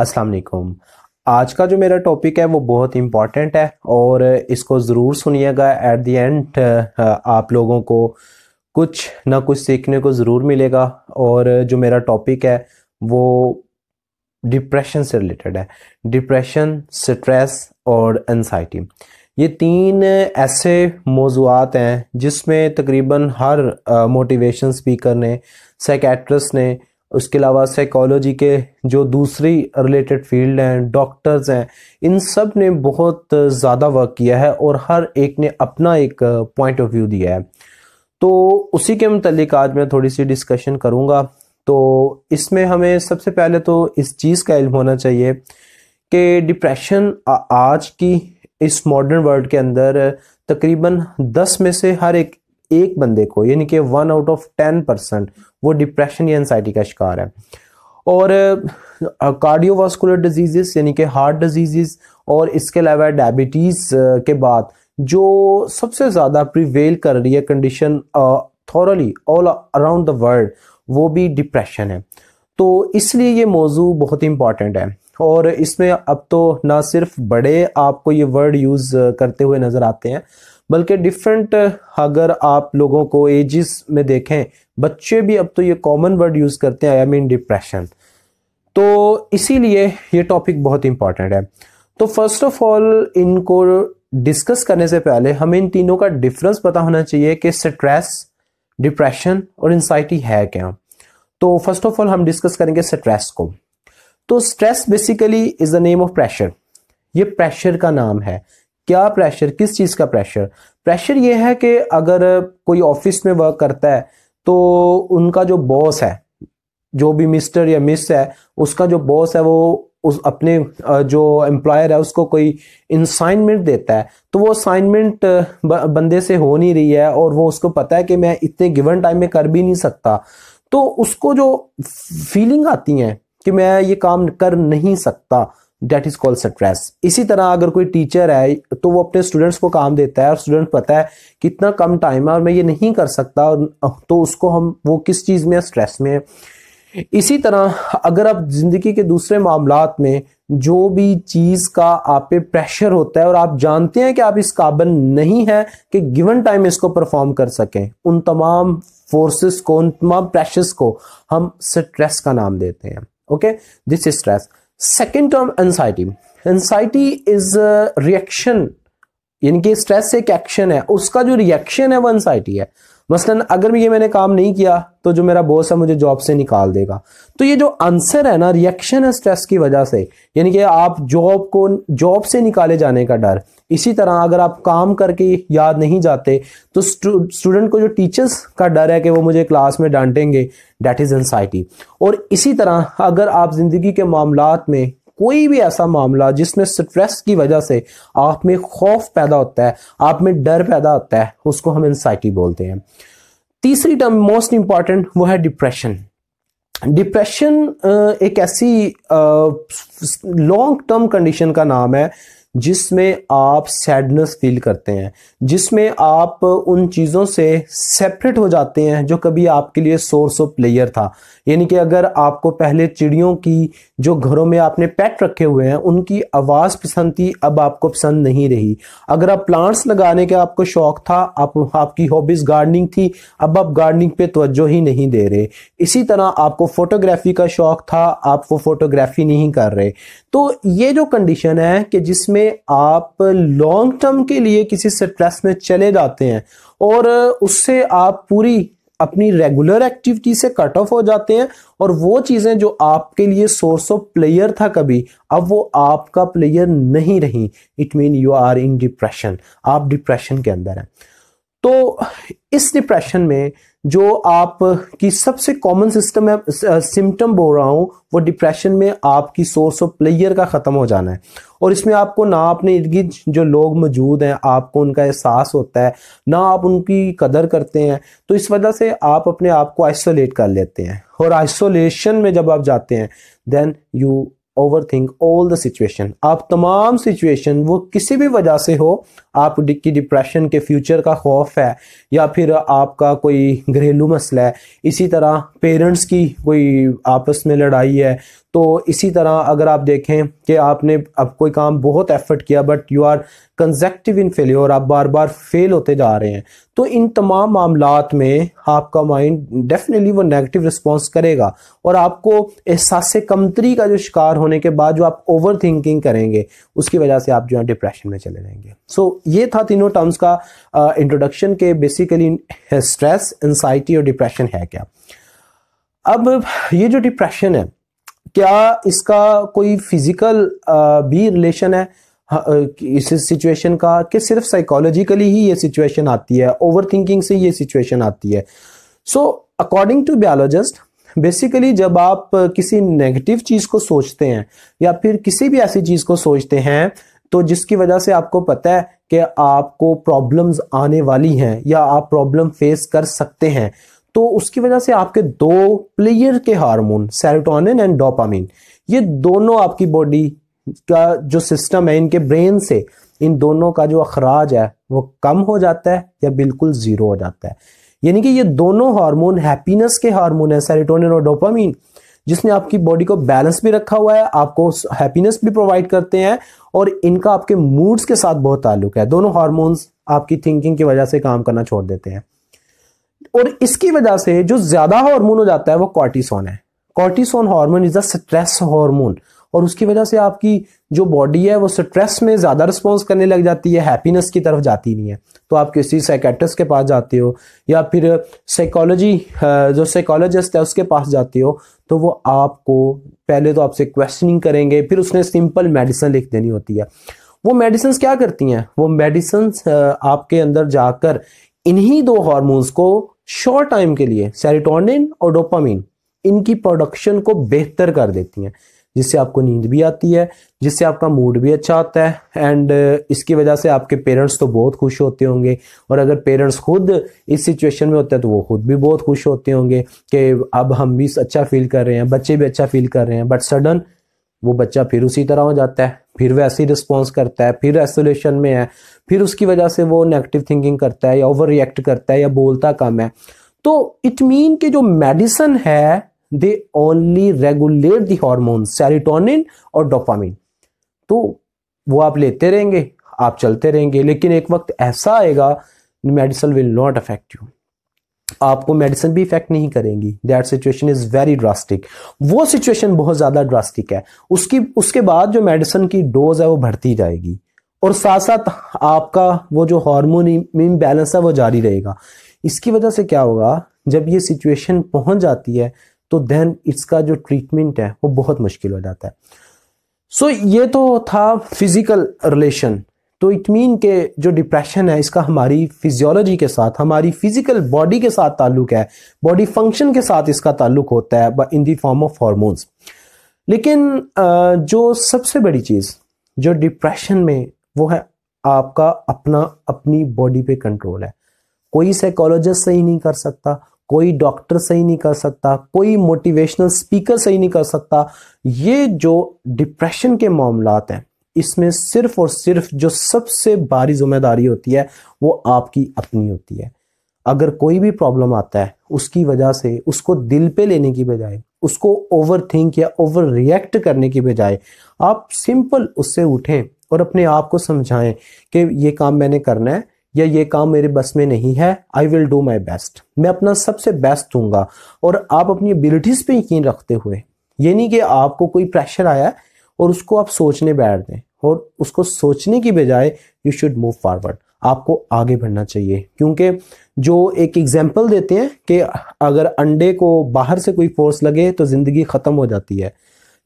अस्सलाम वालेकुम आज का जो मेरा टॉपिक है वो बहुत इम्पॉर्टेंट है और इसको ज़रूर सुनिएगा एट दी एंड आप लोगों को कुछ ना कुछ सीखने को ज़रूर मिलेगा और जो मेरा टॉपिक है वो डिप्रेशन से रिलेटेड है डिप्रेशन स्ट्रेस और एनजाइटी ये तीन ऐसे मौजूद हैं जिसमें तकरीबन हर मोटिवेशन स्पीकर ने साइकेट्रिस्ट ने उसके अलावा साइकोलॉजी के जो दूसरी रिलेटेड फील्ड हैं डॉक्टर्स हैं इन सब ने बहुत ज़्यादा वर्क किया है और हर एक ने अपना एक पॉइंट ऑफ व्यू दिया है तो उसी के मतलब आज मैं थोड़ी सी डिस्कशन करूँगा तो इसमें हमें सबसे पहले तो इस चीज़ का इल्म होना चाहिए कि डिप्रेशन आज की इस मॉडर्न वर्ल्ड के अंदर तकरीबन दस में से हर एक एक बंदे को यानी कि one out of ten percent वो डिप्रेशन या एनजाइटी का शिकार है और कार्डियोवास्कुलर डिजीजेस यानी कि हार्ट डिजीजेस और इसके अलावा डायबिटीज़ के बाद जो सबसे ज़्यादा प्रिवेल कर रही है condition thoroughly all around the world वो भी डिप्रेशन है तो इसलिए ये मौजू बहुत इंपॉर्टेंट है और इसमें अब तो ना सिर्फ बड़े आपको ये वर्ड यूज़ करते हुए नज़र आते हैं बल्कि डिफरेंट uh, अगर आप लोगों को एजिस में देखें बच्चे भी अब तो ये कॉमन वर्ड यूज़ करते हैं आई मीन डिप्रेशन तो इसीलिए ये टॉपिक बहुत इंपॉर्टेंट है तो फर्स्ट ऑफ ऑल इनको डिस्कस करने से पहले हमें इन तीनों का डिफरेंस पता होना चाहिए कि स्ट्रेस डिप्रेशन और इंसाइटी है क्या तो फर्स्ट ऑफ ऑल हम डिस्कस करेंगे स्ट्रेस को तो stress basically is the name of pressure ये प्रेशर का नाम है क्या प्रेशर किस चीज़ का प्रेशर प्रेशर ये है कि अगर कोई ऑफिस में वर्क करता है तो उनका जो बॉस है जो भी मिस्टर या मिस है उसका जो बॉस है वो उस अपने जो एम्प्लॉयर है उसको कोई इंसाइनमेंट देता है तो वो असाइनमेंट बंदे से हो नहीं रही है और वो उसको पता है कि मैं इतने गिवन टाइम में कर भी नहीं सकता तो उसको जो फीलिंग आती है कि मैं ये काम कर नहीं सकता डेट इज कॉल्ड स्ट्रेस इसी तरह अगर कोई टीचर है तो वो अपने स्टूडेंट्स को काम देता है और स्टूडेंट पता है कितना कम टाइम है और मैं ये नहीं कर सकता तो उसको हम वो किस चीज़ में स्ट्रेस में है इसी तरह अगर आप ज़िंदगी के दूसरे मामला में जो भी चीज़ का आप पे प्रेशर होता है और आप जानते हैं कि आप इस काबिल नहीं है कि गिवन टाइम इसको परफॉर्म कर सकें उन तमाम फोर्सेस को उन तमाम प्रेशर्स को हम स्ट्रेस का नाम देते हैं okay this is stress second term anxiety anxiety is reaction यानी कि स्ट्रेस एक एक्शन है उसका जो रिएक्शन है वो एनसाइटी है मसलन अगर ये मैंने काम नहीं किया तो जो मेरा बॉस है मुझे जॉब से निकाल देगा तो ये जो आंसर है ना रिएक्शन है स्ट्रेस की वजह से यानी कि आप जॉब को जॉब से निकाले जाने का डर इसी तरह अगर आप काम करके याद नहीं जाते तो स्टूडेंट को जो टीचर्स का डर है कि वो मुझे क्लास में डांटेंगे डैट इज़ एनसाइटी और इसी तरह अगर आप ज़िंदगी के मामला में कोई भी ऐसा मामला जिसमें स्ट्रेस की वजह से आप में खौफ पैदा होता है आप में डर पैदा होता है उसको हम एनसाइटी बोलते हैं तीसरी टर्म मोस्ट इंपॉर्टेंट वो है डिप्रेशन डिप्रेशन एक ऐसी लॉन्ग टर्म कंडीशन का नाम है जिसमें आप सैडनेस फील करते हैं जिसमें आप उन चीज़ों से सेपरेट हो जाते हैं जो कभी आपके लिए सोर्स ऑफ प्लेयर था यानी कि अगर आपको पहले चिड़ियों की जो घरों में आपने पेट रखे हुए हैं उनकी आवाज़ पसंद थी अब आपको पसंद नहीं रही अगर आप प्लांट्स लगाने का आपको शौक था आप आपकी हॉबीज़ गार्डनिंग थी अब आप गार्डनिंग पे तवज्जो ही नहीं दे रहे इसी तरह आपको फ़ोटोग्राफी का शौक था आप वो फ़ोटोग्राफी नहीं कर रहे तो ये जो कंडीशन है कि जिसमें आप लॉन्ग टर्म के लिए किसी स्ट्रेस में चले जाते हैं और उससे आप पूरी अपनी रेगुलर एक्टिविटी से कट ऑफ हो जाते हैं और वो चीज़ें जो आपके लिए सोर्स ऑफ प्लेयर था कभी अब वो आपका प्लेयर नहीं रही it mean you are in depression आप डिप्रेशन के अंदर हैं तो इस डिप्रेशन में जो आप की सबसे कॉमन सिस्टम है सिम्टम बोल रहा हूँ वो डिप्रेशन में आपकी सोर्स ऑफ प्लेयर का ख़त्म हो जाना है और इसमें आपको ना अपने इर्द गिर्द जो लोग मौजूद हैं आपको उनका एहसास होता है ना आप उनकी कदर करते हैं तो इस वजह से आप अपने आप को आइसोलेट कर लेते हैं और आइसोलेशन में जब आप जाते हैं then you over think all the situation आप तमाम सिचुएशन वो किसी भी वजह से हो आप की डिप्रेशन के फ्यूचर का खौफ है या फिर आपका कोई घरेलू मसला है इसी तरह पेरेंट्स की कोई आपस में लड़ाई है तो इसी तरह अगर आप देखें कि आपने अब कोई काम बहुत एफर्ट किया but you are consecutive in failure आप बार बार फेल होते जा रहे हैं तो इन तमाम मामला में आपका माइंड डेफिनेटली वो नेगेटिव रिस्पॉन्स करेगा और आपको एहसास कमतरी का जो शिकार होने के बाद जो आप ओवर थिंकिंग करेंगे उसकी वजह से आप जो है डिप्रेशन में चले जाएंगे सो so, ये था तीनों टर्म्स का इंट्रोडक्शन के बेसिकली स्ट्रेस एनसाइटी और डिप्रेशन है क्या अब ये जो डिप्रेशन है क्या इसका कोई फिजिकल भी रिलेशन है हाँ, इस सिचुएशन का कि सिर्फ साइकोलॉजिकली ही ये सिचुएशन आती है ओवर थिंकिंग से ये सिचुएशन आती है so according to biologist basically जब आप किसी नेगेटिव चीज को सोचते हैं या फिर किसी भी ऐसी चीज को सोचते हैं तो जिसकी वजह से आपको पता है कि आपको प्रॉब्लम्स आने वाली हैं या आप प्रॉब्लम फेस कर सकते हैं तो उसकी वजह से आपके दो प्लेयर के हार्मोन सेरोटोनिन एंड डोपामिन ये दोनों आपकी बॉडी का जो सिस्टम है इनके ब्रेन से इन दोनों का जो अखराज है वो कम हो जाता है या बिल्कुल ज़ीरो हो जाता है यानी कि ये दोनों हार्मोन हैप्पीनेस के हार्मोन है सेरोटोनिन और डोपामीन जिसने आपकी बॉडी को बैलेंस भी रखा हुआ है आपको हैप्पीनेस भी प्रोवाइड करते हैं और इनका आपके मूड्स के साथ बहुत ताल्लुक है दोनों हार्मोन्स आपकी थिंकिंग की वजह से काम करना छोड़ देते हैं और इसकी वजह से जो ज्यादा हार्मोन हो जाता है वो कॉर्टिसोन है cortisone hormone is a stress hormone और उसकी वजह से आपकी जो बॉडी है वो स्ट्रेस में ज़्यादा रिस्पॉन्स करने लग जाती है हैप्पीनेस की तरफ जाती नहीं है तो आप किसी साइकेट्रिस्ट के पास जाते हो या फिर साइकोलॉजी जो साइकोलॉजिस्ट है उसके पास जाते हो तो वो आपको पहले तो आपसे क्वेश्चनिंग करेंगे फिर उसने सिंपल मेडिसिन लिख देनी होती है वो मेडिसिन क्या करती हैं वो मेडिसिन आपके अंदर जाकर इन्हीं दो हॉर्मोन्स को शॉर्ट टाइम के लिए सेरिटोनिन और डोपामिन इनकी प्रोडक्शन को बेहतर कर देती हैं जिससे आपको नींद भी आती है जिससे आपका मूड भी अच्छा आता है एंड uh, इसकी वजह से आपके पेरेंट्स तो बहुत खुश होते होंगे और अगर पेरेंट्स खुद इस सिचुएशन में होते हैं तो वो खुद भी बहुत खुश होते होंगे कि अब हम भी अच्छा फील कर रहे हैं बच्चे भी अच्छा फील कर रहे हैं बट सडन वो बच्चा फिर उसी तरह हो जाता है फिर वैसे ही रिस्पॉन्स करता है फिर आइसोलेशन में है फिर उसकी वजह से वो नेगेटिव थिंकिंग करता है या ओवर रिएक्ट करता है या बोलता कम है तो इट मीन कि जो मेडिसन है they only regulate the hormone serotonin और डोपामिन तो वो आप लेते रहेंगे आप चलते रहेंगे लेकिन एक वक्त ऐसा आएगा medicine will not affect you आपको मेडिसिन भी इफेक्ट नहीं करेंगी that situation is very drastic वो सिचुएशन बहुत ज्यादा ड्रास्टिक है उसकी उसके बाद जो मेडिसिन की डोज है वो बढ़ती जाएगी और साथ साथ आपका वो जो हार्मोन इम्बैलेंस है वो जारी रहेगा इसकी वजह से क्या होगा जब ये सिचुएशन पहुंच जाती है तो देन इसका जो ट्रीटमेंट है वो बहुत मुश्किल हो जाता है सो so, ये तो था फिजिकल रिलेशन तो इट मीन के जो डिप्रेशन है इसका हमारी फिजियोलॉजी के साथ हमारी फिजिकल बॉडी के साथ ताल्लुक है बॉडी फंक्शन के साथ इसका ताल्लुक होता है in the form of hormones लेकिन जो सबसे बड़ी चीज़ जो डिप्रेशन में वो है आपका अपना अपनी बॉडी पे कंट्रोल है कोई साइकोलॉजिस्ट सही नहीं कर सकता कोई डॉक्टर सही नहीं कर सकता कोई मोटिवेशनल स्पीकर सही नहीं कर सकता ये जो डिप्रेशन के मामला हैं इसमें सिर्फ और सिर्फ जो सबसे भारी जिम्मेदारी होती है वो आपकी अपनी होती है अगर कोई भी प्रॉब्लम आता है उसकी वजह से उसको दिल पे लेने की बजाय उसको ओवर थिंक या ओवर रिएक्ट करने की बजाय आप सिंपल उससे उठें और अपने आप को समझाएं कि ये काम मैंने करना है या ये काम मेरे बस में नहीं है I will do my best मैं अपना सबसे बेस्ट दूंगा और आप अपनी एबिलिटीज़ पे यकीन रखते हुए ये नहीं कि आपको कोई प्रेशर आया और उसको आप सोचने बैठ दें और उसको सोचने की बजाय यू शुड मूव फॉरवर्ड आपको आगे बढ़ना चाहिए क्योंकि जो एक एग्जाम्पल देते हैं कि अगर अंडे को बाहर से कोई फोर्स लगे तो ज़िंदगी ख़त्म हो जाती है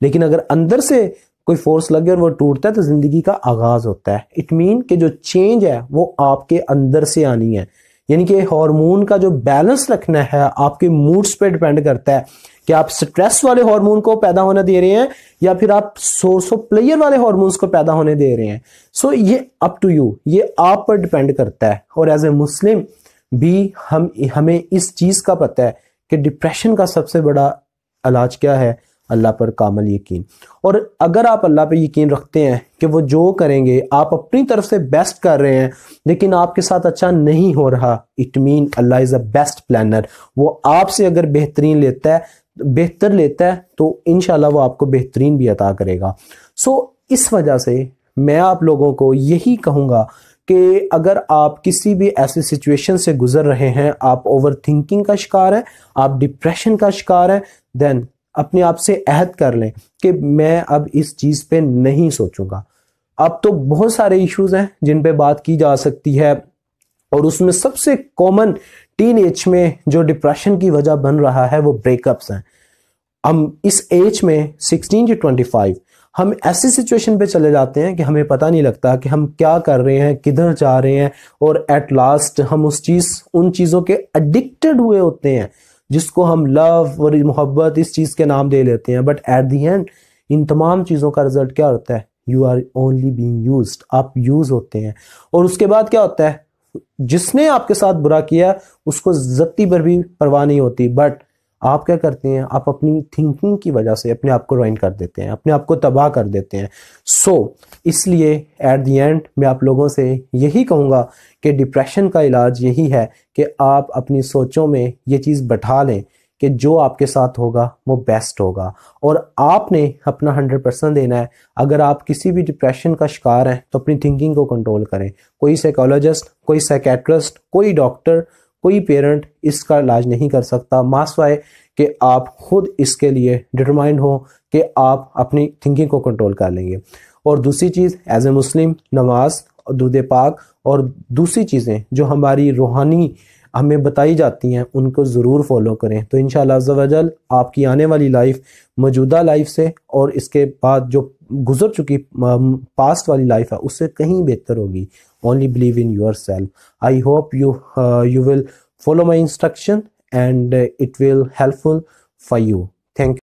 लेकिन अगर अंदर से कोई फोर्स लग गया और वो टूटता है तो ज़िंदगी का आगाज़ होता है इट मीन कि जो चेंज है वो आपके अंदर से आनी है यानी कि हार्मोन का जो बैलेंस रखना है आपके मूड्स पे डिपेंड करता है कि आप स्ट्रेस वाले हार्मोन को पैदा होने दे रहे हैं या फिर आप सोर्स ऑफ प्लेयर वाले हार्मोन्स को पैदा होने दे रहे हैं सो so, ये अप टू यू ये आप पर डिपेंड करता है और एज ए मुस्लिम भी हम हमें इस चीज़ का पता है कि डिप्रेशन का सबसे बड़ा इलाज क्या है अल्लाह पर कामल यकीन और अगर आप अल्लाह पर यकीन रखते हैं कि वो जो करेंगे आप अपनी तरफ से बेस्ट कर रहे हैं लेकिन आपके साथ अच्छा नहीं हो रहा it mean Allah is a best planner वो आपसे अगर बेहतरीन लेता है बेहतर लेता है तो इन वो आपको बेहतरीन भी अता करेगा सो इस वजह से मैं आप लोगों को यही कहूँगा कि अगर आप किसी भी ऐसी सिचुएशन से गुजर रहे हैं आप ओवर थिंकिंग का शिकार हैं आप डिप्रेशन का शिकार हैं देन अपने आप से अहद कर लें कि मैं अब इस चीज़ पे नहीं सोचूंगा अब तो बहुत सारे इश्यूज हैं जिन पे बात की जा सकती है और उसमें सबसे कॉमन टीन एज में जो डिप्रेशन की वजह बन रहा है वो ब्रेकअप्स हैं हम इस एज में 16 टू 25 हम ऐसी सिचुएशन पे चले जाते हैं कि हमें पता नहीं लगता कि हम क्या कर रहे हैं किधर जा रहे हैं और एट लास्ट हम उस चीज़ उन चीज़ों के एडिक्टेड हुए होते हैं जिसको हम लव और मोहब्बत इस चीज़ के नाम दे लेते हैं बट एट दी एंड इन तमाम चीज़ों का रिजल्ट क्या होता है you are only being use आप यूज होते हैं और उसके बाद क्या होता है जिसने आपके साथ बुरा किया उसको जत्ती पर भी परवाह नहीं होती बट आप क्या करते हैं आप अपनी थिंकिंग की वजह से अपने आप को रोइन कर देते हैं अपने आप को तबाह कर देते हैं सो so, इसलिए एट दी एंड मैं आप लोगों से यही कहूँगा कि डिप्रेशन का इलाज यही है कि आप अपनी सोचों में ये चीज़ बैठा लें कि जो आपके साथ होगा वो बेस्ट होगा और आपने अपना हंड्रेड परसेंट देना है अगर आप किसी भी डिप्रेशन का शिकार हैं तो अपनी थिंकिंग को कंट्रोल करें कोई साइकोलॉजिस्ट कोई साइकेट्रिस्ट कोई डॉक्टर कोई पेरेंट इसका इलाज नहीं कर सकता मास्वाए कि आप खुद इसके लिए डिटरमाइंड हो कि आप अपनी थिंकिंग को कंट्रोल कर लेंगे और दूसरी चीज़ एज ए मुस्लिम नमाज दूध पाक और दूसरी चीज़ें जो हमारी रूहानी हमें बताई जाती हैं उनको ज़रूर फॉलो करें तो इन शजल आपकी आने वाली लाइफ मौजूदा लाइफ से और इसके बाद जो गुजर चुकी पास्ट वाली लाइफ है उससे कहीं बेहतर होगी only believe in yourself i hope you uh, you will follow my instruction and uh, it will helpful for you thank you